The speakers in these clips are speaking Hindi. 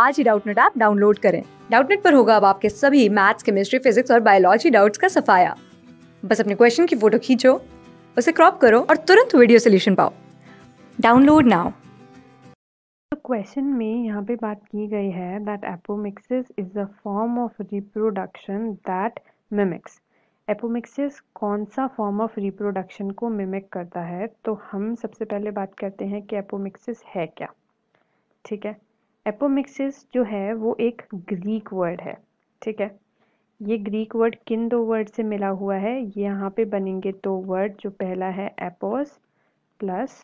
आज ही डाउटनेट ऐप डाउनलोड करें डाउटनेट पर होगा अब आपके सभी मैथ्स केमिस्ट्री फिजिक्स और बायोलॉजी डाउट्स का सफाया बस अपने क्वेश्चन की फोटो खींचो उसे क्रॉप करो और तुरंत वीडियो सोल्यूशन पाओ डाउनलोड नाउ क्वेश्चन में यहाँ पे बात की गई है that apomixis is a form of reproduction that mimics apomixis कौन सा फॉर्म ऑफ रिप्रोडक्शन को मिमिक करता है तो हम सबसे पहले बात करते हैं कि एपोमिक्सिस है क्या ठीक है एपोमिक्सिस जो है वो एक ग्रीक वर्ड है ठीक है ये ग्रीक वर्ड किन दो वर्ड से मिला हुआ है यहाँ पे बनेंगे दो वर्ड जो पहला है एपोस प्लस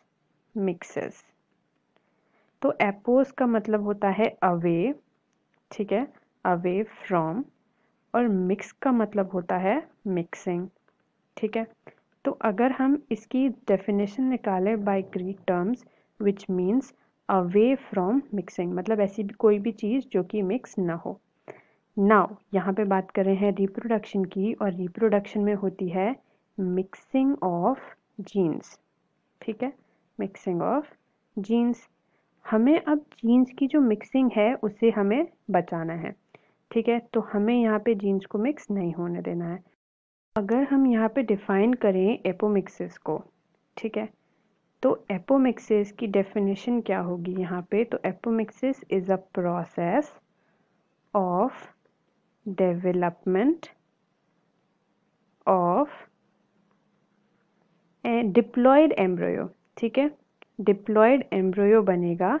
मिक्सेस तो एपोस का मतलब होता है अवे ठीक है अवे फ्रॉम और मिक्स का मतलब होता है मिक्सिंग ठीक है तो अगर हम इसकी डेफिनेशन निकालें by Greek terms which means away from mixing मतलब ऐसी कोई भी चीज़ जो कि मिक्स ना हो नाव यहाँ पे बात कर रहे हैं रिप्रोडक्शन की और रिप्रोडक्शन में होती है मिक्सिंग ऑफ जीन्स ठीक है मिक्सिंग ऑफ जीन्स हमें अब जीन्स की जो मिक्सिंग है उसे हमें बचाना है ठीक है तो हमें यहाँ पे जीन्स को मिक्स नहीं होने देना है अगर हम यहाँ पे डिफाइन करें एपोमिक्सिस को ठीक है तो एपोमिक्सिस की डेफिनेशन क्या होगी यहाँ पे तो apomixis is a process of development of diploid embryo ठीक है डिप्लॉयड एम्ब्रोयो बनेगा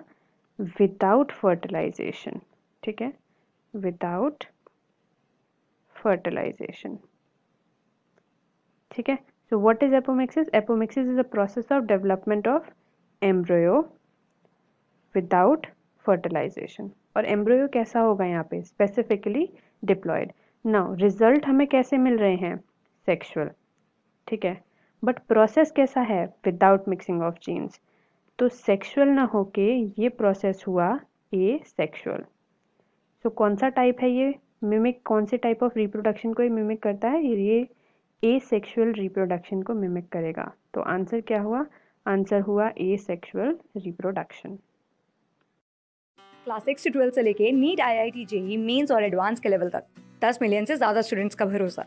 विदाउट फर्टिलाइजेशन ठीक है विदाउट फर्टिलाइजेशन ठीक है So what is apomixis? Apomixis is a process of development of embryo without fertilization. और embryo कैसा होगा यहाँ पे specifically diploid Now result हमें कैसे मिल रहे हैं Sexual. ठीक है but process कैसा है without mixing of genes तो sexual ना होके ये प्रोसेस हुआ ए सेक्सुअल सो कौन सा type है ये mimic कौन से type of reproduction को ये मिमिक करता है ये ए सेक्शुअल रिप्रोडक्शन को मिमिक करेगा तो आंसर क्या हुआ आंसर हुआ asexual reproduction class six से ट्वेल्थ से लेके NEET I I T JEE mains और एडवांस के लेवल तक दस मिलियन से ज़्यादा स्टूडेंट्स का भरोसा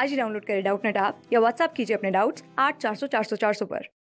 आज ही डाउनलोड करें डाउट नेट आप या व्हाट्सअप कीजिए अपने डाउट्स आठ चार सौ चार सौ चार सौ पर